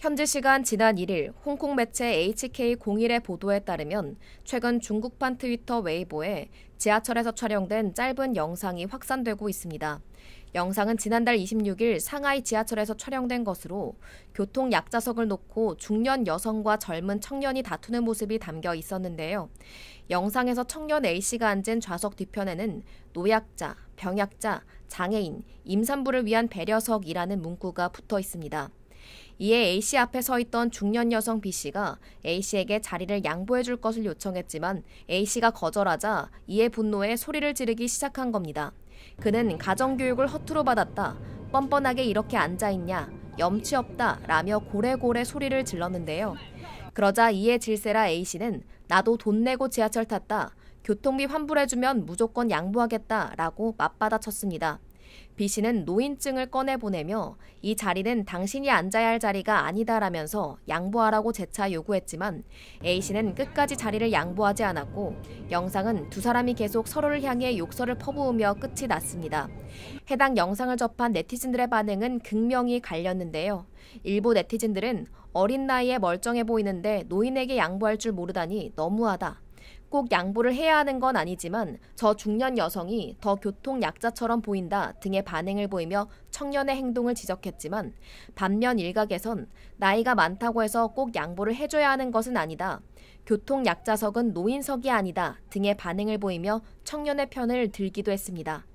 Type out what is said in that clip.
현지 시간 지난 1일 홍콩 매체 HK01의 보도에 따르면 최근 중국판 트위터 웨이보에 지하철에서 촬영된 짧은 영상이 확산되고 있습니다. 영상은 지난달 26일 상하이 지하철에서 촬영된 것으로 교통 약자석을 놓고 중년 여성과 젊은 청년이 다투는 모습이 담겨 있었는데요. 영상에서 청년 A씨가 앉은 좌석 뒤편에는 노약자, 병약자, 장애인, 임산부를 위한 배려석이라는 문구가 붙어 있습니다. 이에 A씨 앞에 서 있던 중년 여성 B씨가 A씨에게 자리를 양보해 줄 것을 요청했지만 A씨가 거절하자 이에 분노해 소리를 지르기 시작한 겁니다. 그는 가정교육을 허투루 받았다. 뻔뻔하게 이렇게 앉아있냐. 염치 없다. 라며 고래고래 소리를 질렀는데요. 그러자 이에 질세라 A씨는 나도 돈 내고 지하철 탔다. 교통비 환불해주면 무조건 양보하겠다. 라고 맞받아쳤습니다. B 씨는 노인증을 꺼내보내며 이 자리는 당신이 앉아야 할 자리가 아니다라면서 양보하라고 재차 요구했지만 A 씨는 끝까지 자리를 양보하지 않았고 영상은 두 사람이 계속 서로를 향해 욕설을 퍼부으며 끝이 났습니다. 해당 영상을 접한 네티즌들의 반응은 극명히 갈렸는데요. 일부 네티즌들은 어린 나이에 멀쩡해 보이는데 노인에게 양보할 줄 모르다니 너무하다. 꼭 양보를 해야 하는 건 아니지만 저 중년 여성이 더 교통 약자처럼 보인다 등의 반응을 보이며 청년의 행동을 지적했지만 반면 일각에선 나이가 많다고 해서 꼭 양보를 해줘야 하는 것은 아니다. 교통 약자석은 노인석이 아니다 등의 반응을 보이며 청년의 편을 들기도 했습니다.